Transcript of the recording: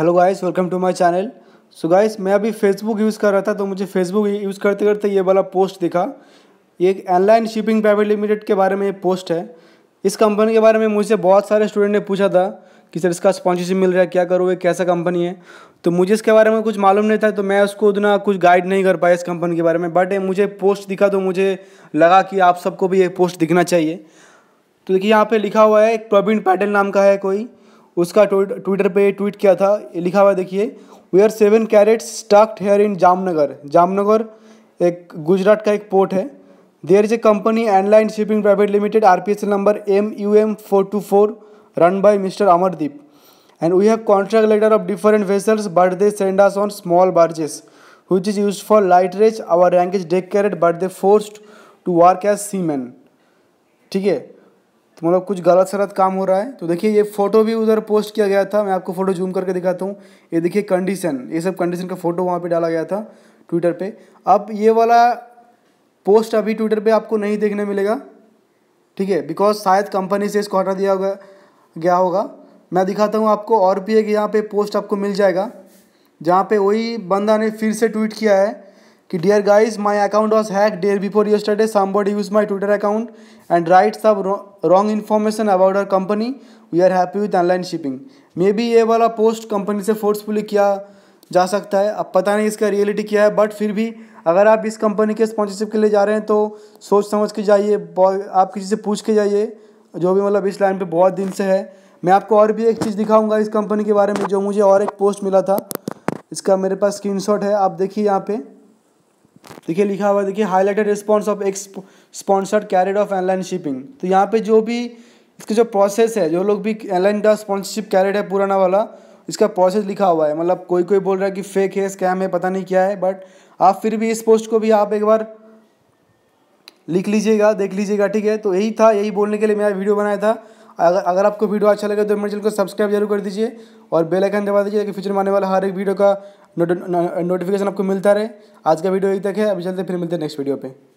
hello guys welcome to my channel so guys मैं अभी Facebook use कर रहा था तो मुझे फेसबुक यूज़ करते करते ये वाला पोस्ट दिखा ये एक ऑनलाइन शिपिंग प्राइवेट लिमिटेड के बारे में ये पोस्ट है इस कंपनी के बारे में मुझे बहुत सारे स्टूडेंट ने पूछा था कि सर इसका स्पॉन्सरशिप मिल रहा है क्या ये कैसा कंपनी है तो मुझे इसके बारे में कुछ मालूम नहीं था तो मैं उसको उतना कुछ गाइड नहीं कर पाया इस कंपनी के बारे में बट मुझे पोस्ट दिखा तो मुझे लगा कि आप सबको भी ये पोस्ट दिखना चाहिए तो देखिए यहाँ पर लिखा हुआ है प्रवीण पैटल नाम का है कोई उसका ट्विटर पे ट्वीट किया था लिखा हुआ देखिए we are seven cadets stuck here in Jamnagar Jamnagar एक गुजरात का एक पोर्ट है there is a company endline shipping private limited R P S L number M U M four two four run by mister Amardeep and we have contract letter of different vessels but they send us on small barges which is use for light rays our rank is deck cadet but they force to work as seaman ठीक है तो मतलब कुछ गलत सलत काम हो रहा है तो देखिए ये फ़ोटो भी उधर पोस्ट किया गया था मैं आपको फ़ोटो जूम करके दिखाता हूँ ये देखिए कंडीशन ये सब कंडीशन का फ़ोटो वहाँ पे डाला गया था ट्विटर पे अब ये वाला पोस्ट अभी ट्विटर पे आपको नहीं देखने मिलेगा ठीक है बिकॉज शायद कंपनी से इसको हटा दिया होगा गया होगा मैं दिखाता हूँ आपको और भी एक यहाँ पर पोस्ट आपको मिल जाएगा जहाँ पर वही बंदा ने फिर से ट्वीट किया है कि dear guys my account was hack day before yesterday somebody use my twitter account and write some wrong information about our company we are happy with online shipping may be ये वाला post company से forcefully किया जा सकता है अब पता नहीं इसका रियलिटी क्या है बट फिर भी अगर आप इस कंपनी के स्पॉन्सरशिप के लिए जा रहे हैं तो सोच समझ के जाइए आप किसी से पूछ के जाइए जो भी मतलब इस लाइन पे बहुत दिन से है मैं आपको और भी एक चीज़ दिखाऊंगा इस कंपनी के बारे में जो मुझे और एक पोस्ट मिला था इसका मेरे पास स्क्रीनशॉट है आप देखिए यहाँ पे देखिए लिखा हुआ देखिए highlighted response of X sponsored carrier of online shipping तो यहाँ पे जो भी इसके जो प्रोसेस है जो लोग भी एनलाइन का स्पॉन्सरशिप कैरिड है पुराना वाला इसका प्रोसेस लिखा हुआ है मतलब कोई कोई बोल रहा है कि फेक है स्कैम है पता नहीं क्या है बट आप फिर भी इस पोस्ट को भी आप एक बार लिख लीजिएगा देख लीजिएगा ठीक है तो यही था यही बोलने के लिए मेरा वीडियो बनाया था अगर अगर आपको वीडियो अच्छा लगे तो मेरे चैनल को सब्सक्राइब जरूर कर दीजिए और बेल आइकन दबा दीजिए ताकि फ्यूचर में आने वाला हर एक वीडियो का नोटिफिकेशन आपको मिलता रहे आज का वीडियो यही तक है अभी चलते फिर मिलते हैं नेक्स्ट वीडियो पे